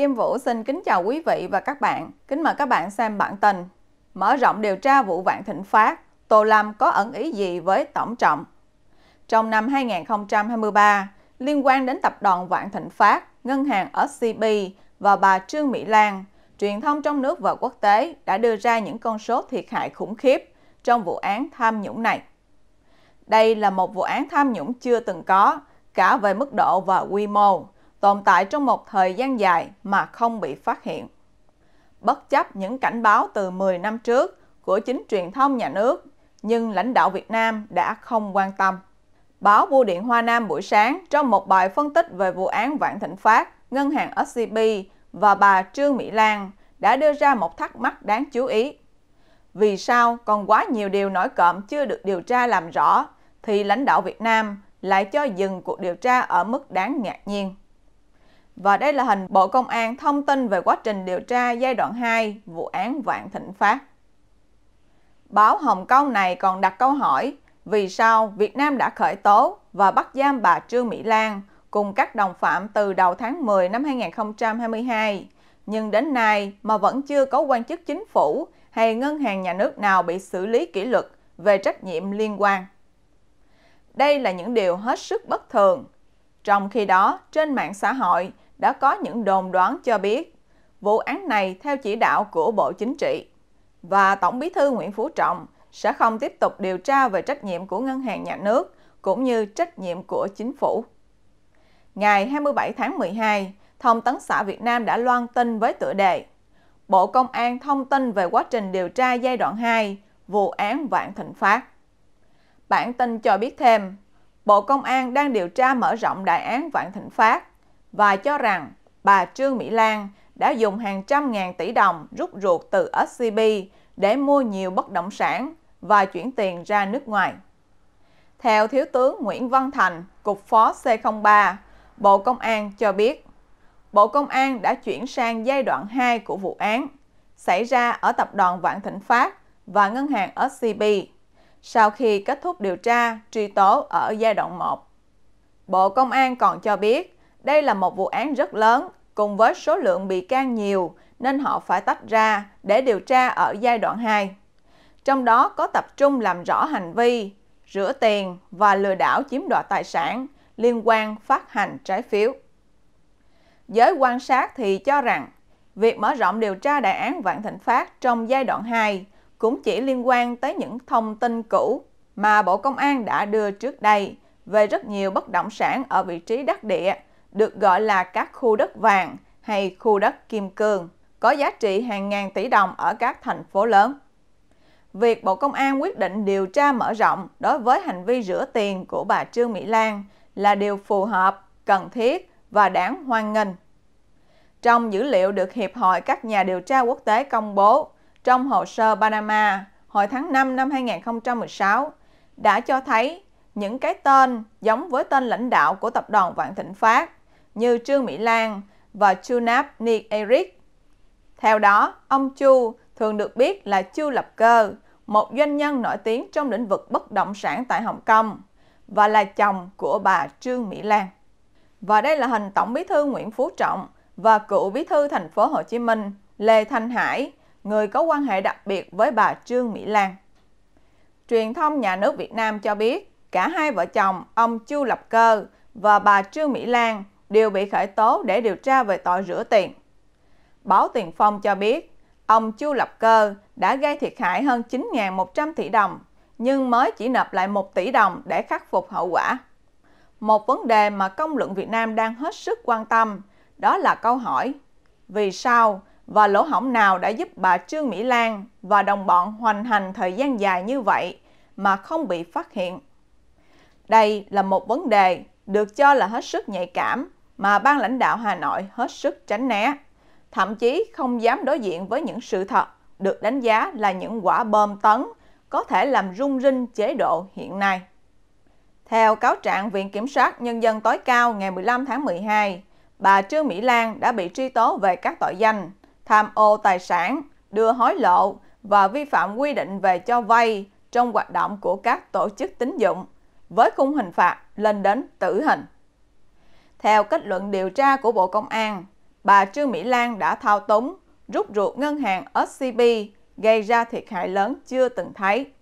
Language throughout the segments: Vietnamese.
Kim Vũ xin kính chào quý vị và các bạn. Kính mời các bạn xem bản tin. Mở rộng điều tra vụ Vạn Thịnh Phát, Tô Lâm có ẩn ý gì với Tổng Trọng? Trong năm 2023, liên quan đến tập đoàn Vạn Thịnh Phát, ngân hàng SCB và bà Trương Mỹ Lan, truyền thông trong nước và quốc tế đã đưa ra những con số thiệt hại khủng khiếp trong vụ án tham nhũng này. Đây là một vụ án tham nhũng chưa từng có, cả về mức độ và quy mô, tồn tại trong một thời gian dài mà không bị phát hiện. Bất chấp những cảnh báo từ 10 năm trước của chính truyền thông nhà nước, nhưng lãnh đạo Việt Nam đã không quan tâm. Báo Bưu điện Hoa Nam buổi sáng trong một bài phân tích về vụ án Vạn Thịnh Phát, ngân hàng SCB và bà Trương Mỹ Lan đã đưa ra một thắc mắc đáng chú ý. Vì sao còn quá nhiều điều nổi cộm chưa được điều tra làm rõ thì lãnh đạo Việt Nam lại cho dừng cuộc điều tra ở mức đáng ngạc nhiên. Và đây là hình Bộ Công an thông tin về quá trình điều tra giai đoạn 2 vụ án Vạn Thịnh Phát. Báo Hồng Kông này còn đặt câu hỏi vì sao Việt Nam đã khởi tố và bắt giam bà Trương Mỹ Lan cùng các đồng phạm từ đầu tháng 10 năm 2022, nhưng đến nay mà vẫn chưa có quan chức chính phủ hay ngân hàng nhà nước nào bị xử lý kỷ luật về trách nhiệm liên quan. Đây là những điều hết sức bất thường trong khi đó, trên mạng xã hội đã có những đồn đoán cho biết vụ án này theo chỉ đạo của Bộ Chính trị và Tổng bí thư Nguyễn Phú Trọng sẽ không tiếp tục điều tra về trách nhiệm của ngân hàng nhà nước cũng như trách nhiệm của chính phủ. Ngày 27 tháng 12, Thông tấn xã Việt Nam đã loan tin với tựa đề Bộ Công an thông tin về quá trình điều tra giai đoạn 2, vụ án Vạn Thịnh Phát. Bản tin cho biết thêm, Bộ Công an đang điều tra mở rộng đại án Vạn Thịnh Phát và cho rằng bà Trương Mỹ Lan đã dùng hàng trăm ngàn tỷ đồng rút ruột từ SCB để mua nhiều bất động sản và chuyển tiền ra nước ngoài. Theo Thiếu tướng Nguyễn Văn Thành, Cục Phó C03, Bộ Công an cho biết, Bộ Công an đã chuyển sang giai đoạn 2 của vụ án, xảy ra ở Tập đoàn Vạn Thịnh Phát và Ngân hàng SCB sau khi kết thúc điều tra, truy tố ở giai đoạn 1. Bộ Công an còn cho biết, đây là một vụ án rất lớn, cùng với số lượng bị can nhiều nên họ phải tách ra để điều tra ở giai đoạn 2. Trong đó có tập trung làm rõ hành vi rửa tiền và lừa đảo chiếm đoạt tài sản liên quan phát hành trái phiếu. Giới quan sát thì cho rằng, việc mở rộng điều tra đại án Vạn Thịnh Phát trong giai đoạn 2 cũng chỉ liên quan tới những thông tin cũ mà Bộ Công an đã đưa trước đây về rất nhiều bất động sản ở vị trí đắc địa, được gọi là các khu đất vàng hay khu đất kim cương, có giá trị hàng ngàn tỷ đồng ở các thành phố lớn. Việc Bộ Công an quyết định điều tra mở rộng đối với hành vi rửa tiền của bà Trương Mỹ Lan là điều phù hợp, cần thiết và đáng hoan nghênh. Trong dữ liệu được Hiệp hội các nhà điều tra quốc tế công bố, trong hồ sơ Panama hồi tháng 5 năm 2016 đã cho thấy những cái tên giống với tên lãnh đạo của tập đoàn Vạn Thịnh Phát như Trương Mỹ Lan và Chu Chunap Nick Eric. Theo đó, ông Chu thường được biết là Chu Lập Cơ, một doanh nhân nổi tiếng trong lĩnh vực bất động sản tại Hồng Kông và là chồng của bà Trương Mỹ Lan. Và đây là hình Tổng Bí thư Nguyễn Phú Trọng và cựu Bí thư thành phố Hồ Chí Minh Lê Thanh Hải người có quan hệ đặc biệt với bà Trương Mỹ Lan. Truyền thông nhà nước Việt Nam cho biết, cả hai vợ chồng ông Chu Lập Cơ và bà Trương Mỹ Lan đều bị khởi tố để điều tra về tội rửa tiền. Báo Tiền Phong cho biết, ông Chu Lập Cơ đã gây thiệt hại hơn 9.100 tỷ đồng, nhưng mới chỉ nộp lại 1 tỷ đồng để khắc phục hậu quả. Một vấn đề mà công luận Việt Nam đang hết sức quan tâm, đó là câu hỏi vì sao và lỗ hổng nào đã giúp bà Trương Mỹ Lan và đồng bọn hoành hành thời gian dài như vậy mà không bị phát hiện? Đây là một vấn đề được cho là hết sức nhạy cảm mà ban lãnh đạo Hà Nội hết sức tránh né, thậm chí không dám đối diện với những sự thật được đánh giá là những quả bom tấn có thể làm rung rinh chế độ hiện nay. Theo cáo trạng Viện Kiểm sát Nhân dân tối cao ngày 15 tháng 12, bà Trương Mỹ Lan đã bị truy tố về các tội danh tham ô tài sản, đưa hối lộ và vi phạm quy định về cho vay trong hoạt động của các tổ chức tín dụng với khung hình phạt lên đến tử hình. Theo kết luận điều tra của Bộ Công an, bà Trương Mỹ Lan đã thao túng, rút ruột ngân hàng SCB gây ra thiệt hại lớn chưa từng thấy.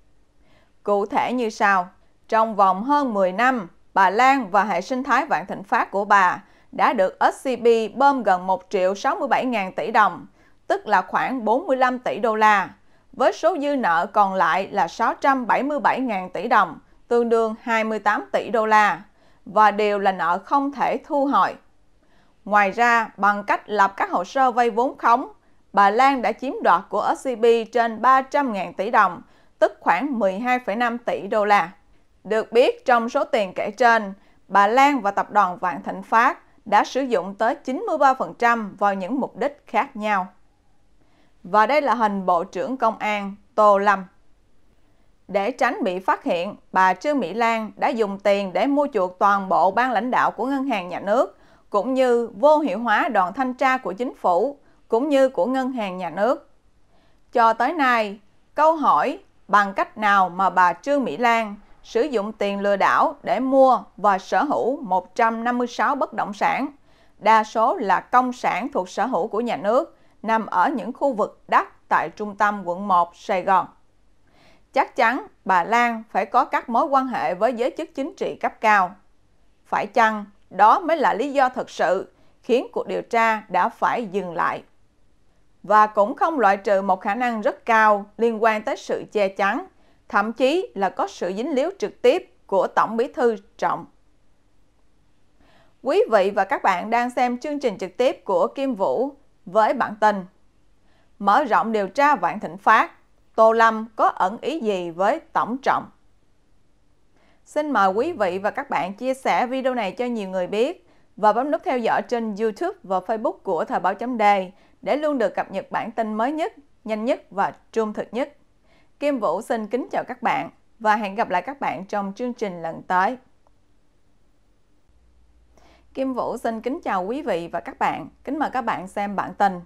Cụ thể như sau, trong vòng hơn 10 năm, bà Lan và hệ sinh thái vạn thịnh phát của bà đã được SCB bơm gần 1 triệu 67 ngàn tỷ đồng – tức là khoảng 45 tỷ đô la, với số dư nợ còn lại là 677.000 tỷ đồng, tương đương 28 tỷ đô la, và đều là nợ không thể thu hồi. Ngoài ra, bằng cách lập các hồ sơ vay vốn khống, bà Lan đã chiếm đoạt của SCB trên 300.000 tỷ đồng, tức khoảng 12,5 tỷ đô la. Được biết, trong số tiền kể trên, bà Lan và tập đoàn Vạn Thịnh Phát đã sử dụng tới 93% vào những mục đích khác nhau và đây là hình Bộ trưởng Công an Tô Lâm. Để tránh bị phát hiện, bà Trương Mỹ Lan đã dùng tiền để mua chuộc toàn bộ ban lãnh đạo của ngân hàng nhà nước, cũng như vô hiệu hóa đoàn thanh tra của chính phủ, cũng như của ngân hàng nhà nước. Cho tới nay, câu hỏi bằng cách nào mà bà Trương Mỹ Lan sử dụng tiền lừa đảo để mua và sở hữu 156 bất động sản, đa số là công sản thuộc sở hữu của nhà nước, nằm ở những khu vực đắt tại trung tâm quận 1 Sài Gòn. Chắc chắn bà Lan phải có các mối quan hệ với giới chức chính trị cấp cao. Phải chăng đó mới là lý do thật sự khiến cuộc điều tra đã phải dừng lại? Và cũng không loại trừ một khả năng rất cao liên quan tới sự che chắn, thậm chí là có sự dính líu trực tiếp của Tổng Bí thư Trọng. Quý vị và các bạn đang xem chương trình trực tiếp của Kim Vũ với bản tin. Mở rộng điều tra Vạn Thịnh Phát, Tô Lâm có ẩn ý gì với Tổng Trọng? Xin mời quý vị và các bạn chia sẻ video này cho nhiều người biết và bấm nút theo dõi trên YouTube và Facebook của Thời báo chấm đề để luôn được cập nhật bản tin mới nhất, nhanh nhất và trung thực nhất. Kim Vũ xin kính chào các bạn và hẹn gặp lại các bạn trong chương trình lần tới. Kim Vũ xin kính chào quý vị và các bạn. Kính mời các bạn xem bản tin.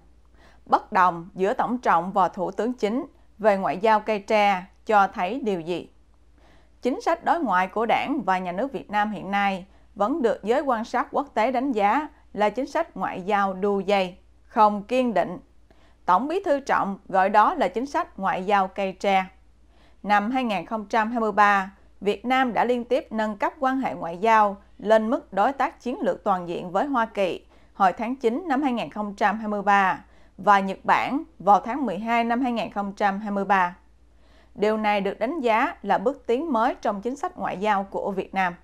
Bất đồng giữa Tổng trọng và Thủ tướng Chính về ngoại giao cây tre cho thấy điều gì? Chính sách đối ngoại của đảng và nhà nước Việt Nam hiện nay vẫn được giới quan sát quốc tế đánh giá là chính sách ngoại giao đu dây, không kiên định. Tổng bí thư Trọng gọi đó là chính sách ngoại giao cây tre. Năm 2023, Việt Nam đã liên tiếp nâng cấp quan hệ ngoại giao lên mức đối tác chiến lược toàn diện với Hoa Kỳ hồi tháng 9 năm 2023 và Nhật Bản vào tháng 12 năm 2023. Điều này được đánh giá là bước tiến mới trong chính sách ngoại giao của Việt Nam.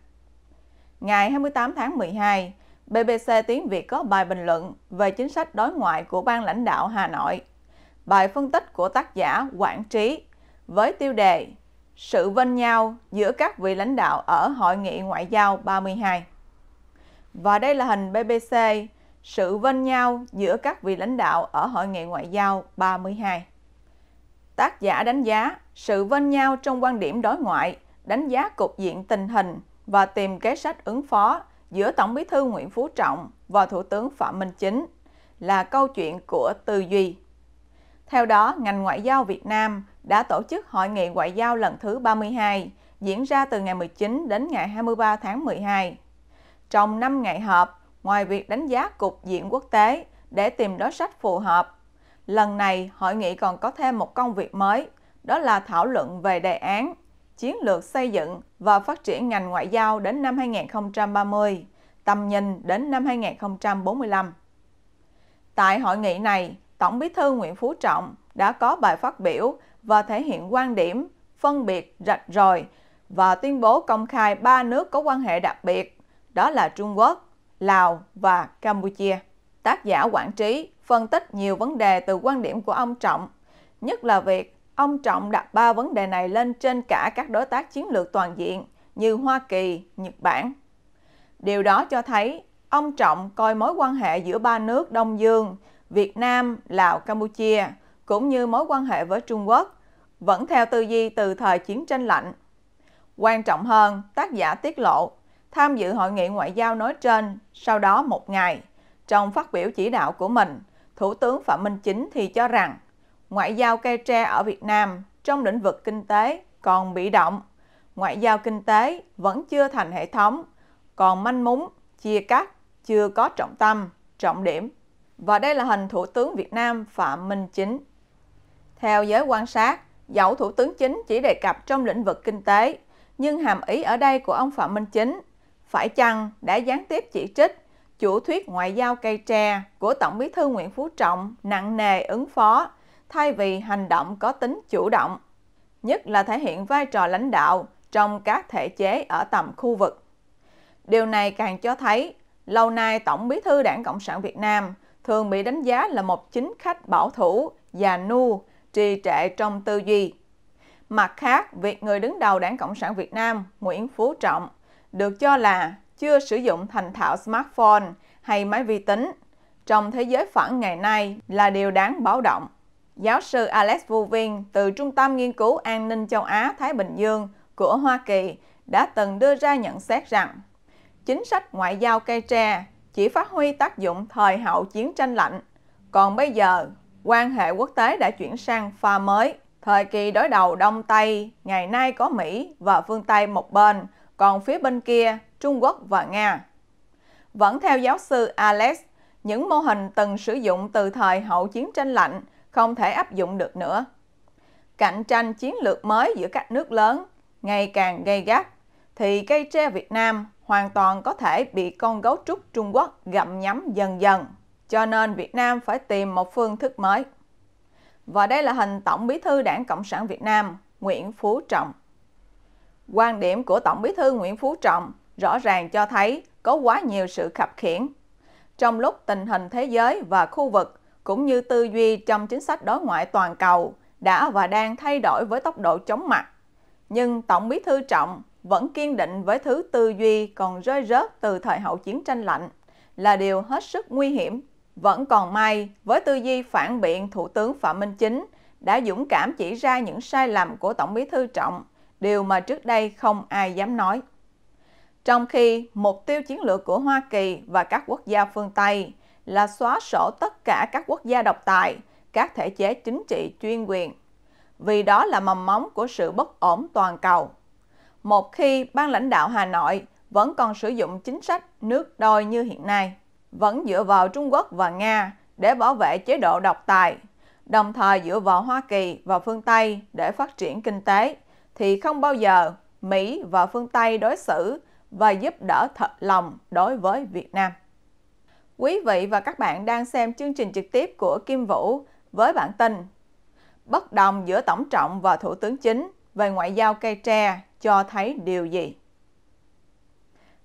Ngày 28 tháng 12, BBC Tiếng Việt có bài bình luận về chính sách đối ngoại của ban lãnh đạo Hà Nội. Bài phân tích của tác giả Quảng Trí với tiêu đề sự vênh nhau giữa các vị lãnh đạo ở Hội nghị Ngoại giao 32. Và đây là hình BBC, sự vênh nhau giữa các vị lãnh đạo ở Hội nghị Ngoại giao 32. Tác giả đánh giá sự vênh nhau trong quan điểm đối ngoại, đánh giá cục diện tình hình và tìm kế sách ứng phó giữa Tổng bí thư Nguyễn Phú Trọng và Thủ tướng Phạm Minh Chính là câu chuyện của tư duy. Theo đó, ngành ngoại giao Việt Nam đã tổ chức Hội nghị ngoại giao lần thứ 32, diễn ra từ ngày 19 đến ngày 23 tháng 12. Trong 5 ngày họp, ngoài việc đánh giá cục diện quốc tế để tìm đối sách phù hợp, lần này hội nghị còn có thêm một công việc mới, đó là thảo luận về đề án chiến lược xây dựng và phát triển ngành ngoại giao đến năm 2030, tầm nhìn đến năm 2045. Tại hội nghị này, Tổng Bí thư Nguyễn Phú Trọng đã có bài phát biểu và thể hiện quan điểm phân biệt rạch ròi và tuyên bố công khai ba nước có quan hệ đặc biệt, đó là Trung Quốc, Lào và Campuchia. Tác giả quản Trí phân tích nhiều vấn đề từ quan điểm của ông Trọng, nhất là việc ông Trọng đặt ba vấn đề này lên trên cả các đối tác chiến lược toàn diện như Hoa Kỳ, Nhật Bản. Điều đó cho thấy ông Trọng coi mối quan hệ giữa ba nước Đông Dương, Việt Nam, Lào, Campuchia – cũng như mối quan hệ với Trung Quốc, vẫn theo tư duy từ thời chiến tranh lạnh. Quan trọng hơn, tác giả tiết lộ, tham dự hội nghị ngoại giao nói trên sau đó một ngày. Trong phát biểu chỉ đạo của mình, Thủ tướng Phạm Minh Chính thì cho rằng ngoại giao cây tre ở Việt Nam trong lĩnh vực kinh tế còn bị động, ngoại giao kinh tế vẫn chưa thành hệ thống, còn manh mún, chia cắt, chưa có trọng tâm, trọng điểm. Và đây là hình Thủ tướng Việt Nam Phạm Minh Chính. Theo giới quan sát, dẫu Thủ tướng Chính chỉ đề cập trong lĩnh vực kinh tế, nhưng hàm ý ở đây của ông Phạm Minh Chính phải chăng đã gián tiếp chỉ trích chủ thuyết ngoại giao cây tre của Tổng bí thư Nguyễn Phú Trọng nặng nề ứng phó thay vì hành động có tính chủ động, nhất là thể hiện vai trò lãnh đạo trong các thể chế ở tầm khu vực. Điều này càng cho thấy, lâu nay Tổng bí thư Đảng Cộng sản Việt Nam thường bị đánh giá là một chính khách bảo thủ, già nu, trì trệ trong tư duy. Mặt khác, việc người đứng đầu Đảng Cộng sản Việt Nam Nguyễn Phú Trọng được cho là chưa sử dụng thành thạo smartphone hay máy vi tính trong thế giới phẳng ngày nay là điều đáng báo động. Giáo sư Alex Vuvin từ Trung tâm Nghiên cứu An ninh châu Á-Thái Bình Dương của Hoa Kỳ đã từng đưa ra nhận xét rằng chính sách ngoại giao cây tre chỉ phát huy tác dụng thời hậu chiến tranh lạnh, còn bây giờ quan hệ quốc tế đã chuyển sang pha mới. Thời kỳ đối đầu Đông Tây, ngày nay có Mỹ và phương Tây một bên, còn phía bên kia Trung Quốc và Nga. Vẫn theo giáo sư Alex, những mô hình từng sử dụng từ thời hậu chiến tranh lạnh không thể áp dụng được nữa. Cạnh tranh chiến lược mới giữa các nước lớn ngày càng gay gắt, thì cây tre Việt Nam hoàn toàn có thể bị con gấu trúc Trung Quốc gặm nhắm dần dần cho nên Việt Nam phải tìm một phương thức mới. Và đây là hình Tổng Bí thư Đảng Cộng sản Việt Nam Nguyễn Phú Trọng. Quan điểm của Tổng Bí thư Nguyễn Phú Trọng rõ ràng cho thấy có quá nhiều sự khập khiển. Trong lúc tình hình thế giới và khu vực cũng như tư duy trong chính sách đối ngoại toàn cầu đã và đang thay đổi với tốc độ chóng mặt. Nhưng Tổng Bí thư Trọng vẫn kiên định với thứ tư duy còn rơi rớt từ thời hậu chiến tranh lạnh là điều hết sức nguy hiểm vẫn còn may, với tư duy phản biện Thủ tướng Phạm Minh Chính đã dũng cảm chỉ ra những sai lầm của Tổng bí thư Trọng, điều mà trước đây không ai dám nói. Trong khi mục tiêu chiến lược của Hoa Kỳ và các quốc gia phương Tây là xóa sổ tất cả các quốc gia độc tài, các thể chế chính trị chuyên quyền, vì đó là mầm móng của sự bất ổn toàn cầu. Một khi ban lãnh đạo Hà Nội vẫn còn sử dụng chính sách nước đôi như hiện nay vẫn dựa vào Trung Quốc và Nga để bảo vệ chế độ độc tài, đồng thời dựa vào Hoa Kỳ và phương Tây để phát triển kinh tế, thì không bao giờ Mỹ và phương Tây đối xử và giúp đỡ thật lòng đối với Việt Nam. Quý vị và các bạn đang xem chương trình trực tiếp của Kim Vũ với bản tin Bất đồng giữa Tổng trọng và Thủ tướng Chính về ngoại giao cây tre cho thấy điều gì?